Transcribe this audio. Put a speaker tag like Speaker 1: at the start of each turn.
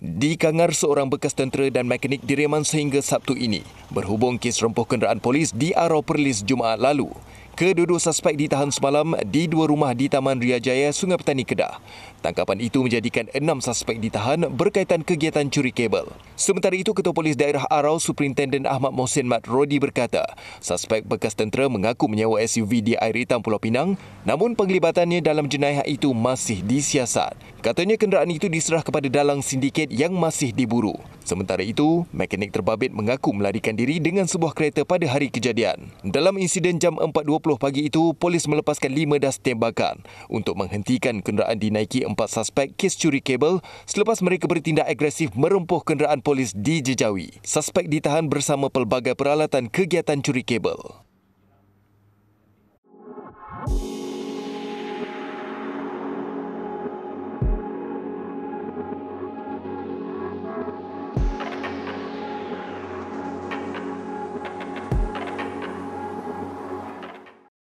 Speaker 1: Dikangar seorang bekas tentera dan mekanik direman sehingga Sabtu ini berhubung kes rempuh kenderaan polis di Arau Perlis Jumaat lalu. Kedua-dua suspek ditahan semalam di dua rumah di Taman Ria Jaya, Sungai Petani Kedah. Tangkapan itu menjadikan enam suspek ditahan berkaitan kegiatan curi kabel. Sementara itu, Ketua Polis Daerah Arau, Superintenden Ahmad Mohsin Mat Rodi berkata, suspek bekas tentera mengaku menyewa SUV di air hitam Pulau Pinang, namun penglibatannya dalam jenayah itu masih disiasat. Katanya kenderaan itu diserah kepada dalang sindiket yang masih diburu. Sementara itu, mekanik terbabit mengaku melarikan diri dengan sebuah kereta pada hari kejadian. Dalam insiden jam 4.20 pagi itu, polis melepaskan lima das tembakan untuk menghentikan kenderaan dinaiki empat suspek kes curi kabel selepas mereka bertindak agresif merempuh kenderaan polis di Jejawi. Suspek ditahan bersama pelbagai peralatan kegiatan curi kabel.